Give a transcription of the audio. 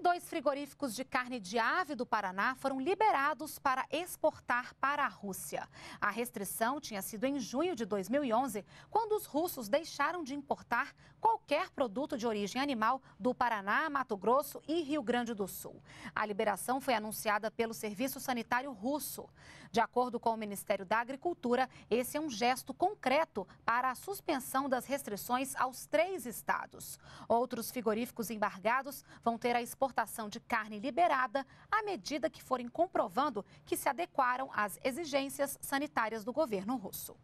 dois frigoríficos de carne de ave do Paraná foram liberados para exportar para a Rússia. A restrição tinha sido em junho de 2011, quando os russos deixaram de importar qualquer produto de origem animal do Paraná, Mato Grosso e Rio Grande do Sul. A liberação foi anunciada pelo Serviço Sanitário Russo. De acordo com o Ministério da Agricultura, esse é um gesto concreto para a suspensão das restrições aos três estados. Outros frigoríficos embargados vão ter a exportação exportação de carne liberada à medida que forem comprovando que se adequaram às exigências sanitárias do governo russo.